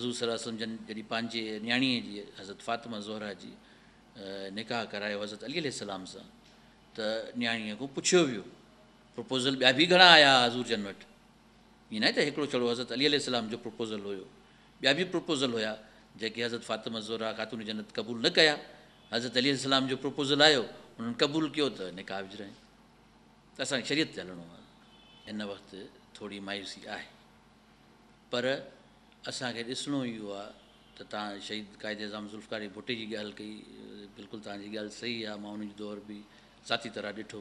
हज़ूर सलासम जन जॾहिं पंहिंजे नियाणीअ जी हज़रत फ़ातिमा ज़ोहरा जी निकाह करायो हज़रत अली सलाम सां त नियाणीअ खां पुछियो वियो प्रपोज़ल ॿिया बि घणा आया हज़ूर जन वटि ईअं न आहे त हिकिड़ो छड़ो हज़रत अली सलाम जो प्रपोज़ल हुयो ॿिया बि प्रपोज़ल हुया जेके हज़रत फ़ातिमा ज़ोहरा ख़ातून जन्नत क़बूल न कया हज़रत अली सलाम जो प्रपोज़ल आयो हुननि क़बूल कयो त निकाह विझराइनि त असांखे शरीयत ते हलणो आहे हिन वक़्तु थोरी मायूसी आहे पर असांखे ॾिसणो इहो आहे त शहीद क़ाइद अज़ाम ज़ुल्फकारी भुटे की गाल कई बिल्कुल तीन गाल सही आहे दौर भी जी तरह दिखो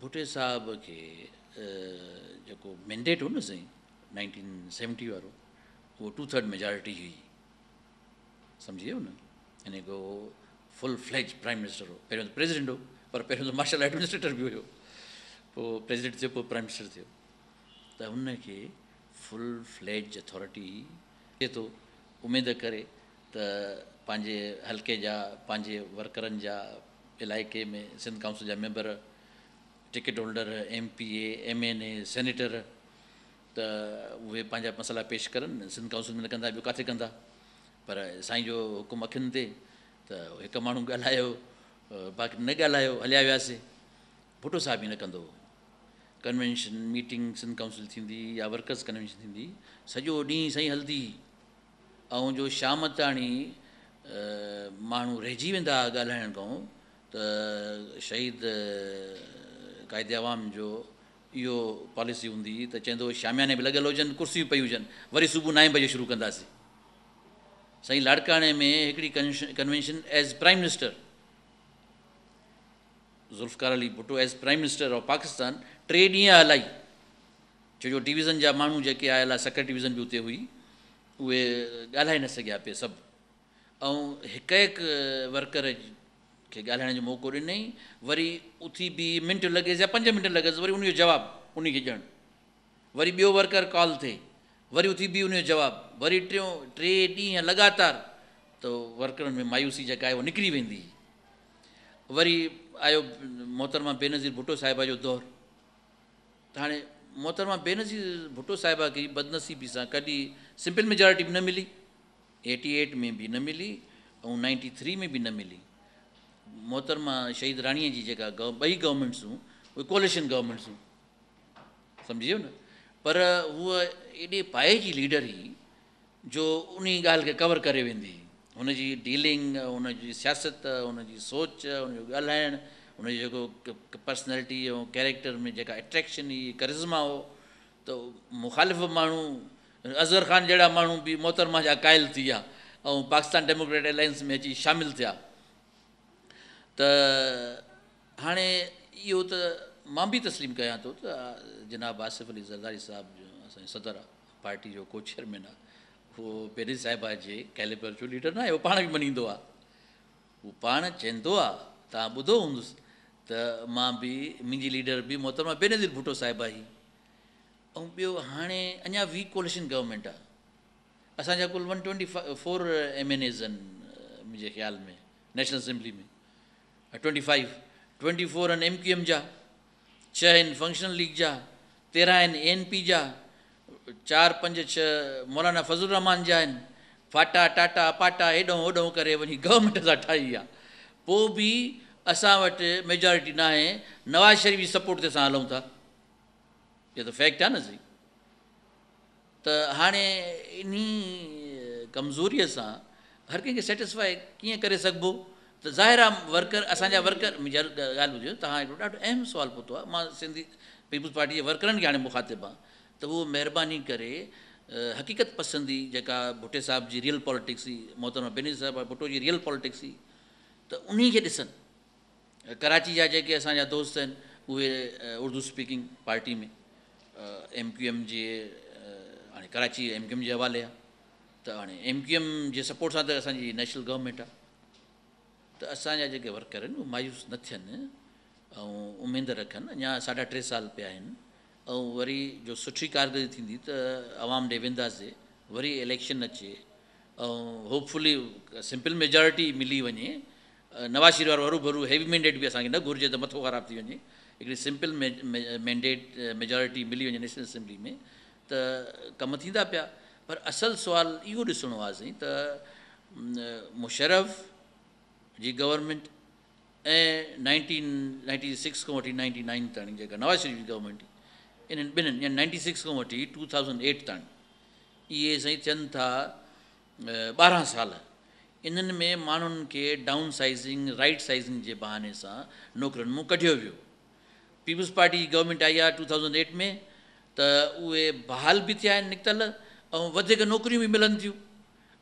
भुटे साहब के जो मैंडेट हो न सही नाइनटीन सेवेंटी वो वो टू थर्ड मेजॉरिटी हुई समझी न इन को फुल फ्लैज प्राइम मिनिस्टर हो पे तो प्रेसिडेंट हो पर पे तो मार्शल एडमिनिस्ट्रेटर भी हो प्रेसिडेंट थियो प्राइम मिनिस्टर थियो त उनके फुल फ्लैज अथॉरिटी थिए थो उमेदु करे त पंहिंजे हल्के जा पंहिंजे वर्करनि जा इलाइके में सिंध काउंसिल जा member ticket holder M P A M N A senator त उहे पंहिंजा मसाला पेश करनि सिंध काउंसिल में न कंदा ॿियो किथे कंदा पर साईं जो हुकुम अखियुनि ते त हिकु माण्हू ॻाल्हायो बाक़ी न ॻाल्हायो हलिया वियासीं भुटो साहिबु ई न कंदो हुओ कन्वेंशन मीटिंग सिंध काउंसिल थींदी या वर्कर्स कन्वेंशन थींदी सॼो ॾींहुं साईं हलंदी ऐं जो शाम ताणी माण्हू रहिजी वेंदा हुआ ॻाल्हाइण खां त शहीद क़ाइद आवाम जो इहो पॉलिसी हूंदी त चवंदो शामियाने बि लॻियल हुजनि कुर्सियूं पई हुजनि वरी सुबुह नाएं बजे शुरू कंदासीं साईं लाड़काणे में हिकिड़ी कंश convention as prime minister Zulfikar Ali Bhutto as prime minister of Pakistan टे ॾींहं हलाई छो जो डिवीज़न जा माण्हू जेके आयल आहे सखर डिवीज़न बि उते हुई उहे ॻाल्हाए न सघिया पिए सभु ऐं हिकु हिकु वर्कर खे ॻाल्हाइण जो मौक़ो ॾिनई वरी उथी बि मिंट लॻेसि या पंज मिंट लॻेसि वरी उनजो जवाबु उनखे ॾियणु वरी ॿियो वर्कर कॉल थिए वरी उथी बि उनजो जवाबु वरी टियों टे ॾींहं लॻातार त वर्करनि में मायूसी जेका आहे उहा निकिरी वेंदी वरी आयो मोहतरमा बेनज़ीर भुट्टो साहिबा जो दौरु त हाणे मोहतरमा बेनज़ीर भुट्टो साहिबा खे बदनसीबी सां कॾहिं सिंपल मेजॉरिटी बि न मिली एटी एट में बि न मिली ऐं नाइंटी थ्री में बि न मिली मोहतरमा शहीद राणीअ जी जेका गव ॿई गवर्मेंट्सूं उहे कोलेशन गवर्मेंट्स सम्झी वियो न पर हूअ एॾे पाए जी लीडर हुई जो उन ॻाल्हि खे कवर करे वेंदी जी डीलिंग ऐं जी सियासत जी सोच उनजो ॻाल्हाइणु उनजो जेको पर्सनैलिटी ऐं कैरेक्टर में जेका अट्रैक्शन हुई करिज़मा हो त मुखालिफ़ माण्हू अज़र ख़ान जहिड़ा माण्हू बि मोहतरमा जा क़ाइल थी विया ऐं पाकिस्तान डेमोक्रेट अलाइंस में अची शामिलु थिया त हाणे इहो त मां बि तस्लीम कयां थो त जनाब आसिफ़ अली ज़रदारी साहिब जो असांजो सदर आहे पार्टी जो को चेयरमैन आहे वो पहिरीं साहिबा जे कैलिपर जो लीडर ना वो पा पाण बि वो पा उहो पाण चवंदो आहे तव्हां ॿुधो हूंदुसि त मां लीडर बि मोहतरमा बेनज़ीर भुट्टो साहब आई और ॿियो हाणे अञा वीक कोलेशन गवर्नमेंट आहे असांजा कुल one twenty four M N As आहिनि ख़्याल में नेशनल असेंबली में ट्वेंटी फाइव ट्वेंटी फोर आहिनि एम क्यू एम जहा छह आहिनि फंक्शनल लीग जा तेरहं आहिनि एन पी जा चारि पंज छह मौलाना फज़ुल रहमान जा आहिनि फाटा टाटा पाटा हेॾो होॾो करे वञी गवर्नमेंट सां ठाही आहे पोइ बि असां वटि मेजॉरिटी न आहे नवाज़ शरीफ़ जी सपोट ते असां हलूं था इहो त फैक्ट आहे न सही त हाणे इन कमज़ोरीअ सां हर कंहिंखे सेटिस्फाई कीअं करे सघिबो त ज़ाहिरा वर्कर असांजा वर्कर मुंहिंजी ॻाल्हि मुंहिंजो तव्हां हिकिड़ो ॾाढो अहम सुवालु पहुतो आहे मां सिंधी पीपुल्स पार्टी जे वर्करनि खे हाणे मुखातिबु आहे त उहो महिरबानी करे हक़ीक़त पसंदी जेका भुटे साहिब जी रियल पॉलिटिक्स हुई मोहतरमा बेनी साहिब भुटो जी रियल पॉलिटिक्स हुई त उन खे ॾिसनि कराची जा जेके असांजा दोस्त आहिनि उहे उर्दु स्पीकिंग पार्टी में एम क्यू एम जे हाणे कराची एम क्यू एम जे हवाले आहे त हाणे एम क्यू एम जे सपोर्ट सां त असांजी नेशनल गवर्मेंट आहे त असांजा जेके वर्कर आहिनि उहे मायूस न थियनि ऐं उमेद रखनि अञा साढा टे साल पिया आहिनि ऐं वरी जो सुठी कारगरी थींदी त अवाम ॾे वेंदासीं वरी इलेक्शन अचे ऐं होपफुली सिंपल मेजॉरिटी मिली वञे नवाज़ शरीफ़ हरू भरू हैवी मैंडेट बि असांखे न घुरिजे त मथो ख़राबु थी वञे हिकिड़ी सिंपल मैंडेट मेजॉरिटी मिली वञे नेशनल असेंबली में त कमु थींदा पिया पर असल सवालु इहो ॾिसणो आहे साईं त मुशरफ़ जी गवर्नमेंट ऐं नाइनटीन नाइंटी सिक्स खां वठी नाइंटी नाइन ताणी जेका नवाज़ शरीफ़ जी गवर्नमेंट इन्हनि ॿिन्हिनि यानी नाइंटी सिक्स खां वठी टू थाउज़ेंड एट ताईं इहे साईं थियनि था ॿारहं साल इन्हनि में माण्हुनि खे डाउन साइज़िंग राइट साइज़िंग जे बहाने सां नौकिरियुनि मां कढियो वियो पीपल्स पार्टी जी गवर्नमेंट आई आहे टू थाउज़ेंड एट में त उहे बहाल बि थिया आहिनि निकितल ऐं वधीक नौकिरियूं बि मिलनि थियूं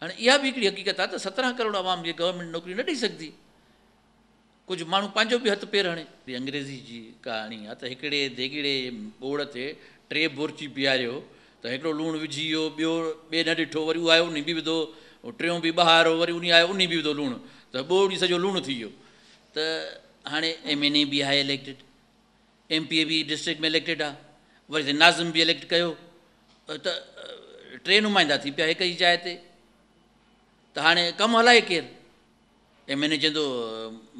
हाणे इहा बि हिकिड़ी हक़ीक़त आहे त सत्रहं करोड़ आवाम खे गवर्नमेंट नौकिरी न ॾेई सघंदी कुझु माण्हू पंहिंजो बि हथु पेर हणे भई अंग्रेज़ी जी कहाणी आहे त हिकिड़े देगिड़े ॿोड़ ते टे बोर्ची बीहारियो त हिकिड़ो लूणु विझी वियो ॿियो ॿिए न ॾिठो वरी उहो आयो उन बि विधो टियों बि ॿारियो वरी उन आयो उन बि विधो लूणु त ॿोड़ी सॼो लूणु थी वियो त हाणे एम एन ए बि आहे इलेक्टेड एम पी ए बि डिस्ट्रिक्ट में इलेक्टेड आहे वरी नाज़िम बि इलेक्ट कयो त टे नुमाइंदा थी पिया हिकु ई जाइ ते त हाणे कमु हलाए केरु एम एन ए चवंदो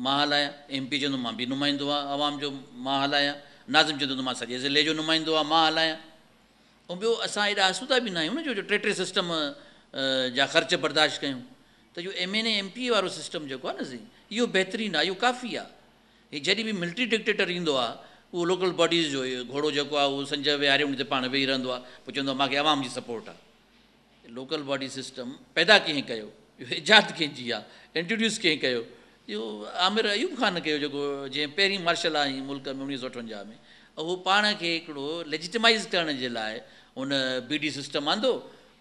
मां हलायां एम पी चवंदो मां बि नुमाईंदो आहियां आवाम जो मां हलायां नाज़िम चवंदो त मां सॼे ज़िले जो नुमाईंदो आहियां मां हलायां ऐं ॿियो असां एॾा हसूदा बि न आहियूं न जो टे टे सिस्टम जा ख़र्च बर्दाश्त कयूं त इहो M N A M P वारो सिस्टम जेको आहे न साईं इहो बहितरीनु आहे इहो काफ़ी आहे हीअ जॾहिं बि मिल्ट्री डिक्टेटर ईंदो आहे उहो लोकल बॉडीज़ जो घोड़ो जेको आहे उहो संजय विहारे हुन ते पाण वेही रहंदो आहे पोइ चवंदो आहे मूंखे आवाम जी सपोर्ट आहे लोकल बॉडी सिस्टम पैदा कीअं कयो ईजाद कंहिंजी आहे इंट्रोड्यूस कंहिं कयो इहो आमिर अयूब ख़ान कयो जेको जीअं पहिरीं मार्शल आहे मुल्क में उणिवीह सौ अठवंजाह में उहो पाण खे हिकिड़ो लेजिटिमाइज़ करण जे लाइ हुन बी डी सिस्टम आंदो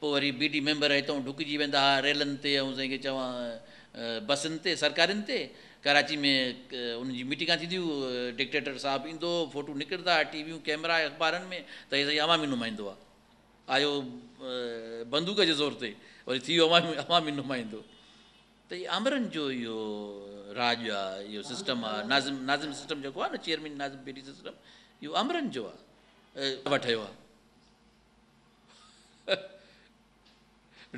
पोइ वरी बी डी मेंबर हितां ढुकिजी वेंदा हुआ रेलनि ते ऐं जंहिंखे चवां बसनि ते सरकारियुनि ते कराची में उन जी मीटिंगा थींदियूं डिक्टेटर साहिबु ईंदो फ़ोटू निकिरंदा टीवियूं कैमरा अख़बारनि में त इहे साईं आवामी नुमाईंदो आहे आयो बंदूक जे ज़ोर ते वरी थी वियो अवाम ई नुमाईंदो त इहे आमरनि जो इहो राज आहे इहो सिस्टम आहे नाज़िम नाज़िम सिस्टम जेको आहे न चेयरमैन नाज़िम पेटी सिस्टम इहो आमरनि जो आहे ठहियो आहे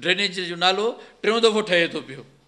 ड्रेनेज जो नालो टियों दफ़ो ठहे थो पियो